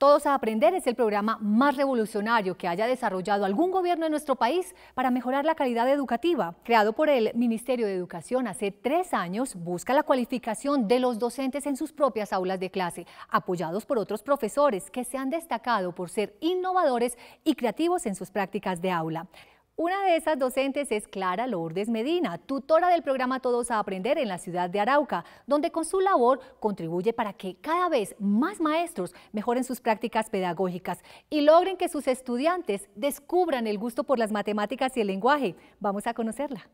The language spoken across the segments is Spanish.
Todos a Aprender es el programa más revolucionario que haya desarrollado algún gobierno en nuestro país para mejorar la calidad educativa. Creado por el Ministerio de Educación hace tres años, busca la cualificación de los docentes en sus propias aulas de clase, apoyados por otros profesores que se han destacado por ser innovadores y creativos en sus prácticas de aula. Una de esas docentes es Clara Lourdes Medina, tutora del programa Todos a Aprender en la ciudad de Arauca, donde con su labor contribuye para que cada vez más maestros mejoren sus prácticas pedagógicas y logren que sus estudiantes descubran el gusto por las matemáticas y el lenguaje. Vamos a conocerla.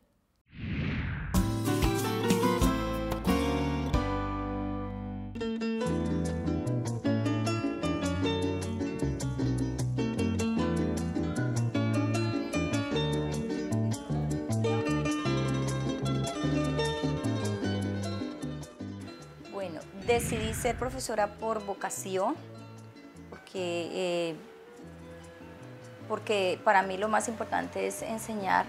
decidí ser profesora por vocación, eh, porque, para mí lo más importante es enseñar.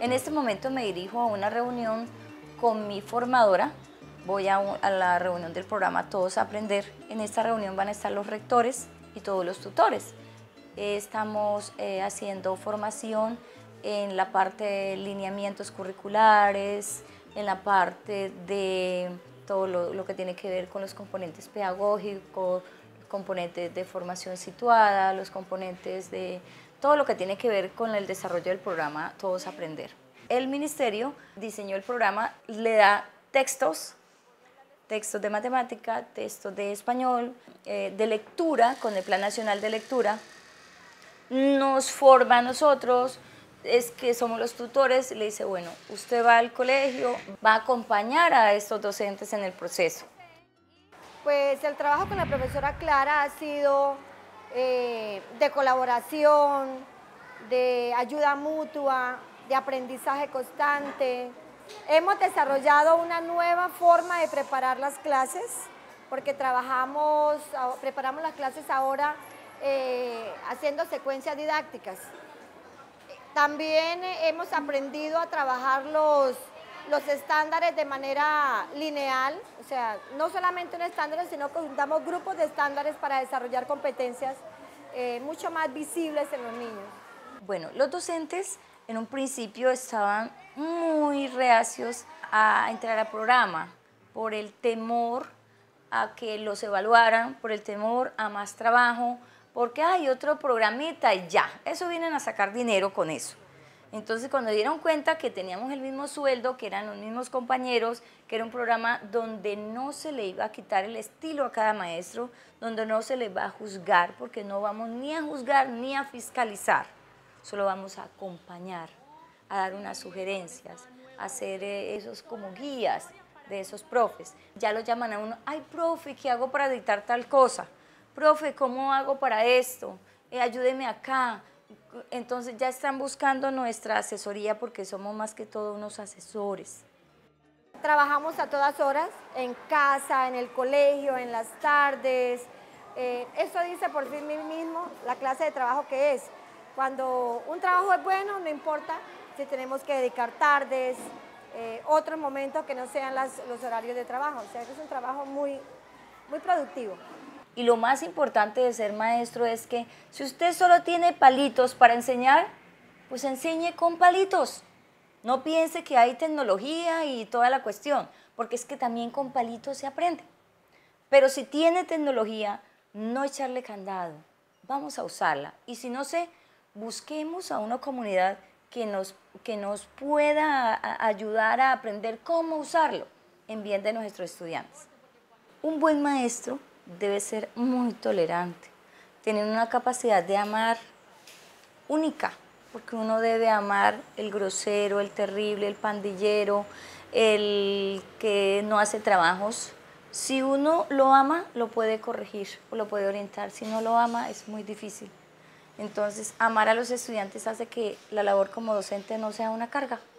En este momento me dirijo a una reunión con mi formadora. Voy a, la reunión del programa Todos a Aprender. En esta reunión van a estar los rectores y todos los tutores. estamos eh, haciendo formación en la parte de lineamientos curriculares, en la parte de todo lo, que tiene que ver con los componentes pedagógicos, componentes de formación situada, los componentes de todo lo que tiene que ver con el desarrollo del programa Todos Aprender. El ministerio diseñó el programa, le da textos textos de matemática, textos de español, eh, de lectura, con el Plan Nacional de Lectura, nos forma a nosotros, es que somos los tutores, le dice, bueno, usted va al colegio, va a acompañar a estos docentes en el proceso. Pues el trabajo con la profesora Clara ha sido eh, de colaboración, de ayuda mutua, de aprendizaje constante. Hemos desarrollado una nueva forma de preparar las clases, porque trabajamos, preparamos las clases ahora eh, haciendo secuencias didácticas. También eh, hemos aprendido a trabajar los, estándares de manera lineal, o sea, no solamente un estándar, sino que juntamos grupos de estándares para desarrollar competencias eh, mucho más visibles en los niños. Bueno, los docentes en un principio estaban muy reacios a entrar al programa por el temor a que los evaluaran, por el temor a más trabajo, porque hay otro programita y ya. Eso vienen a sacar dinero con eso. Entonces, cuando dieron cuenta que teníamos el mismo sueldo, que eran los mismos compañeros, que era un programa donde no se le iba a quitar el estilo a cada maestro, donde no se le va a juzgar, porque no vamos ni a juzgar ni a fiscalizar, solo vamos a acompañar, a dar unas sugerencias, a hacer eh, esos como guías de esos profes. Ya lo llaman a uno, ay, profe, ¿qué hago para dictar tal cosa? profe, ¿cómo hago para esto? Eh, ayúdeme acá. Entonces ya están buscando nuestra asesoría porque somos más que todo unos asesores. Trabajamos a todas horas, en casa, en el colegio, en las tardes. Esto eh, eso dice por fin mismo la clase de trabajo que es. Cuando un trabajo es bueno, no importa si tenemos que dedicar tardes, eh, otros momentos que no sean los horarios de trabajo. O sea es un trabajo muy, muy productivo. Y lo más importante de ser maestro es que si usted solo tiene palitos para enseñar, pues enseñe con palitos. No piense que hay tecnología y toda la cuestión, porque es que también con palitos se aprende. Pero si tiene tecnología, no echarle candado, vamos a usarla. Y si no se, busquemos a una comunidad que nos, que nos pueda ayudar a aprender cómo usarlo en bien de nuestros estudiantes. Un buen maestro debe ser muy tolerante, tener una capacidad de amar única, porque uno debe amar el grosero, el terrible, el pandillero, el que no hace trabajos. Si uno lo ama, lo puede corregir o lo puede orientar. Si no lo ama, es muy difícil. Entonces, amar a los estudiantes hace que la labor como docente no sea una carga.